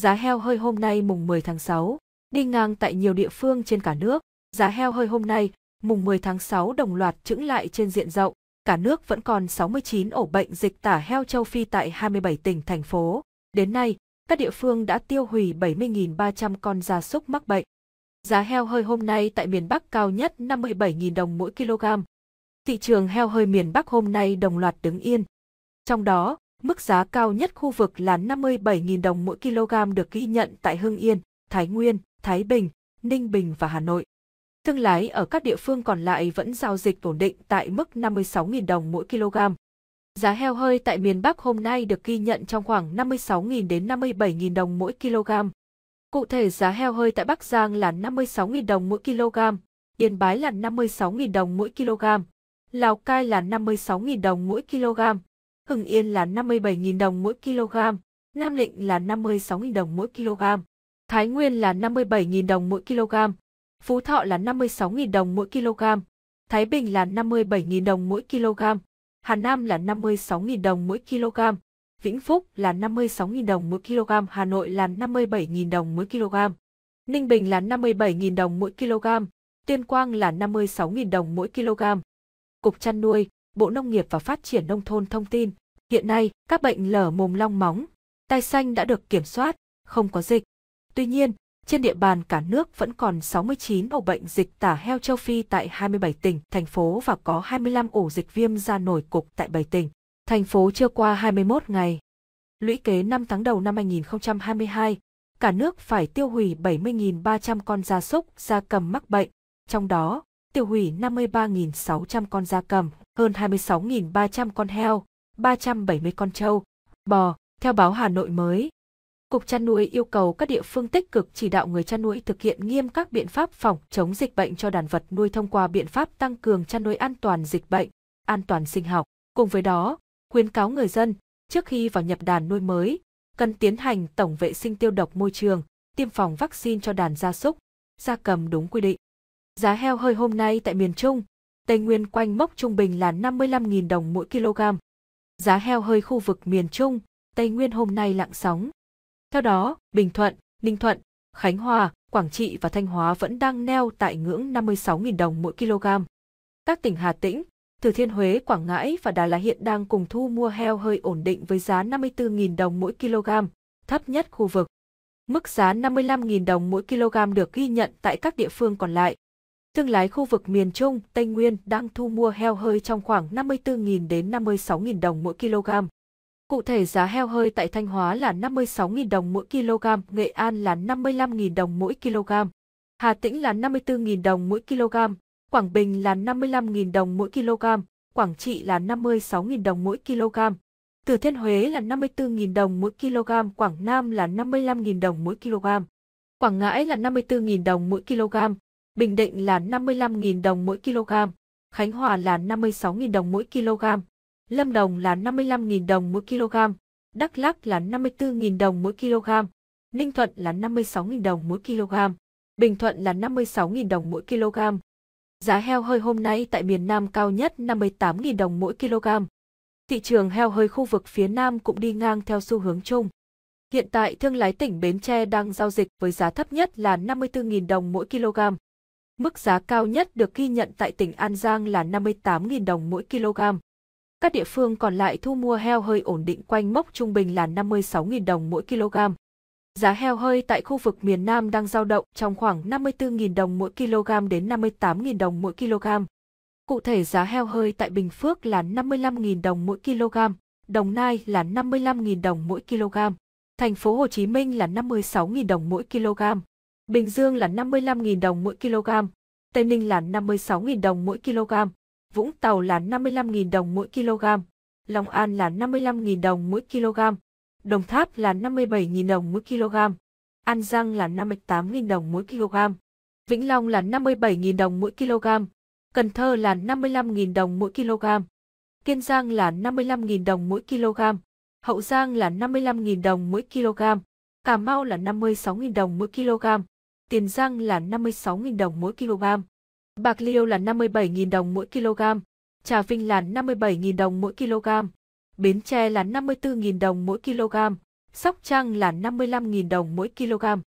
Giá heo hơi hôm nay mùng 10 tháng 6, đi ngang tại nhiều địa phương trên cả nước, giá heo hơi hôm nay mùng 10 tháng 6 đồng loạt chững lại trên diện rộng, cả nước vẫn còn 69 ổ bệnh dịch tả heo châu Phi tại 27 tỉnh thành phố. Đến nay, các địa phương đã tiêu hủy 70.300 con gia súc mắc bệnh. Giá heo hơi hôm nay tại miền Bắc cao nhất 57.000 đồng mỗi kg. Thị trường heo hơi miền Bắc hôm nay đồng loạt đứng yên. Trong đó, Mức giá cao nhất khu vực là 57.000 đồng mỗi kg được ghi nhận tại Hưng Yên, Thái Nguyên, Thái Bình, Ninh Bình và Hà Nội. Thương lái ở các địa phương còn lại vẫn giao dịch ổn định tại mức 56.000 đồng mỗi kg. Giá heo hơi tại miền Bắc hôm nay được ghi nhận trong khoảng 56.000 đến 57.000 đồng mỗi kg. Cụ thể giá heo hơi tại Bắc Giang là 56.000 đồng mỗi kg, Yên Bái là 56.000 đồng mỗi kg, Lào Cai là 56.000 đồng mỗi kg, Hưng Yên là 57.000 đồng mỗi kg, Nam Định là 56.000 đồng mỗi kg, Thái Nguyên là 57.000 đồng mỗi kg, Phú Thọ là 56.000 đồng mỗi kg, Thái Bình là 57.000 đồng mỗi kg, Hà Nam là 56.000 đồng mỗi kg, Vĩnh Phúc là 56.000 đồng mỗi kg, Hà Nội là 57.000 đồng mỗi kg, Ninh Bình là 57.000 đồng mỗi kg, Tuyên Quang là 56.000 đồng mỗi kg. Cục chăn nuôi, Bộ Nông nghiệp và Phát triển Nông thôn thông tin, hiện nay các bệnh lở mồm long móng, tai xanh đã được kiểm soát, không có dịch. Tuy nhiên, trên địa bàn cả nước vẫn còn 69 ổ bệnh dịch tả heo châu Phi tại 27 tỉnh, thành phố và có 25 ổ dịch viêm da nổi cục tại 7 tỉnh. Thành phố chưa qua 21 ngày. Lũy kế 5 tháng đầu năm 2022, cả nước phải tiêu hủy 70.300 con gia súc, gia cầm mắc bệnh, trong đó tiêu hủy 53.600 con gia cầm, hơn 26.300 con heo, 370 con trâu, bò, theo báo Hà Nội mới. Cục chăn nuôi yêu cầu các địa phương tích cực chỉ đạo người chăn nuôi thực hiện nghiêm các biện pháp phòng chống dịch bệnh cho đàn vật nuôi thông qua biện pháp tăng cường chăn nuôi an toàn dịch bệnh, an toàn sinh học. Cùng với đó, khuyến cáo người dân trước khi vào nhập đàn nuôi mới cần tiến hành tổng vệ sinh tiêu độc môi trường, tiêm phòng vaccine cho đàn gia súc, gia cầm đúng quy định. Giá heo hơi hôm nay tại miền Trung Tây Nguyên quanh mốc trung bình là 55.000 đồng mỗi kg. Giá heo hơi khu vực miền Trung, Tây Nguyên hôm nay lặng sóng. Theo đó, Bình Thuận, Ninh Thuận, Khánh Hòa, Quảng Trị và Thanh Hóa vẫn đang neo tại ngưỡng 56.000 đồng mỗi kg. Các tỉnh Hà Tĩnh, Thừa Thiên Huế, Quảng Ngãi và Đà Lạt hiện đang cùng thu mua heo hơi ổn định với giá 54.000 đồng mỗi kg, thấp nhất khu vực. Mức giá 55.000 đồng mỗi kg được ghi nhận tại các địa phương còn lại. Thương lái khu vực miền Trung, Tây Nguyên đang thu mua heo hơi trong khoảng 54.000 đến 56.000 đồng mỗi kg. Cụ thể giá heo hơi tại Thanh Hóa là 56.000 đồng mỗi kg, Nghệ An là 55.000 đồng mỗi kg, Hà Tĩnh là 54.000 đồng mỗi kg, Quảng Bình là 55.000 đồng mỗi kg, Quảng Trị là 56.000 đồng mỗi kg, Thừa Thiên Huế là 54.000 đồng mỗi kg, Quảng Nam là 55.000 đồng mỗi kg, Quảng Ngãi là 54.000 đồng mỗi kg, Bình Định là 55.000 đồng mỗi kg, Khánh Hòa là 56.000 đồng mỗi kg, Lâm Đồng là 55.000 đồng mỗi kg, Đắk Lắk là 54.000 đồng mỗi kg, Ninh Thuận là 56.000 đồng mỗi kg, Bình Thuận là 56.000 đồng mỗi kg. Giá heo hơi hôm nay tại miền Nam cao nhất 58.000 đồng mỗi kg. Thị trường heo hơi khu vực phía Nam cũng đi ngang theo xu hướng chung. Hiện tại thương lái tỉnh Bến Tre đang giao dịch với giá thấp nhất là 54.000 đồng mỗi kg. Mức giá cao nhất được ghi nhận tại tỉnh An Giang là 58.000 đồng mỗi kg. Các địa phương còn lại thu mua heo hơi ổn định quanh mốc trung bình là 56.000 đồng mỗi kg. Giá heo hơi tại khu vực miền Nam đang giao động trong khoảng 54.000 đồng mỗi kg đến 58.000 đồng mỗi kg. Cụ thể giá heo hơi tại Bình Phước là 55.000 đồng mỗi kg, Đồng Nai là 55.000 đồng mỗi kg, thành phố Hồ Chí Minh là 56.000 đồng mỗi kg, Bình Dương là 55.000 đồng mỗi kg, Tây Ninh là 56.000 đồng mỗi kg, Vũng Tàu là 55.000 đồng mỗi kg, Long An là 55.000 đồng mỗi kg, Đồng Tháp là 57.000 đồng mỗi kg, An Giang là 58.000 đồng mỗi kg, Vĩnh Long là 57.000 đồng mỗi kg, Cần Thơ là 55.000 đồng mỗi kg, Kiên Giang là 55.000 đồng mỗi kg, Hậu Giang là 55.000 đồng mỗi kg, Cà Mau là 56.000 đồng mỗi kg, tiền giang là 56.000 đồng mỗi kg, bạc liêu là 57.000 đồng mỗi kg, trà vinh là 57.000 đồng mỗi kg, bến tre là 54.000 đồng mỗi kg, sóc trăng là 55.000 đồng mỗi kg.